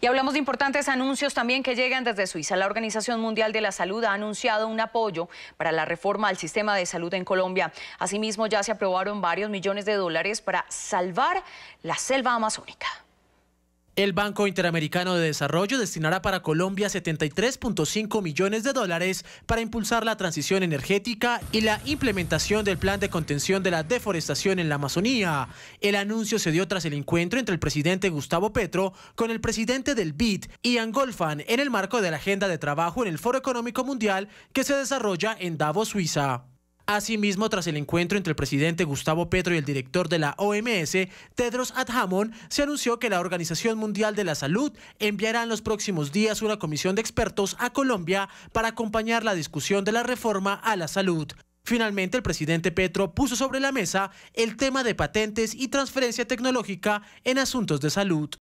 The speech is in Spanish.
Y hablamos de importantes anuncios también que llegan desde Suiza. La Organización Mundial de la Salud ha anunciado un apoyo para la reforma al sistema de salud en Colombia. Asimismo, ya se aprobaron varios millones de dólares para salvar la selva amazónica. El Banco Interamericano de Desarrollo destinará para Colombia 73.5 millones de dólares para impulsar la transición energética y la implementación del plan de contención de la deforestación en la Amazonía. El anuncio se dio tras el encuentro entre el presidente Gustavo Petro con el presidente del BID, Ian Angolfan en el marco de la agenda de trabajo en el Foro Económico Mundial que se desarrolla en Davos, Suiza. Asimismo, tras el encuentro entre el presidente Gustavo Petro y el director de la OMS, Tedros Adhamon, se anunció que la Organización Mundial de la Salud enviará en los próximos días una comisión de expertos a Colombia para acompañar la discusión de la reforma a la salud. Finalmente, el presidente Petro puso sobre la mesa el tema de patentes y transferencia tecnológica en asuntos de salud.